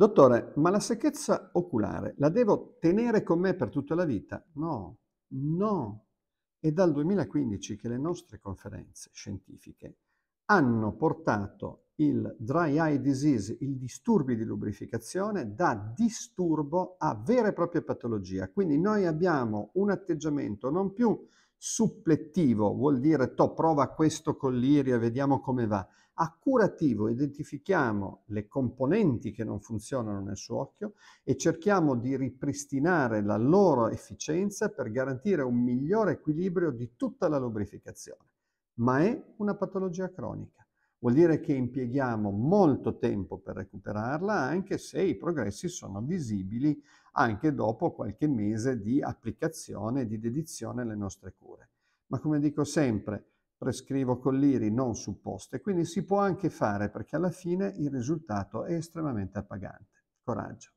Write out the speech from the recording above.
Dottore, ma la secchezza oculare la devo tenere con me per tutta la vita? No, no. È dal 2015 che le nostre conferenze scientifiche hanno portato il dry eye disease, il disturbi di lubrificazione, da disturbo a vera e propria patologia. Quindi noi abbiamo un atteggiamento non più supplettivo, vuol dire to prova questo collirio e vediamo come va, a curativo identifichiamo le componenti che non funzionano nel suo occhio e cerchiamo di ripristinare la loro efficienza per garantire un migliore equilibrio di tutta la lubrificazione. Ma è una patologia cronica Vuol dire che impieghiamo molto tempo per recuperarla, anche se i progressi sono visibili anche dopo qualche mese di applicazione e di dedizione alle nostre cure. Ma come dico sempre, prescrivo colliri non supposte, quindi si può anche fare perché alla fine il risultato è estremamente appagante. Coraggio.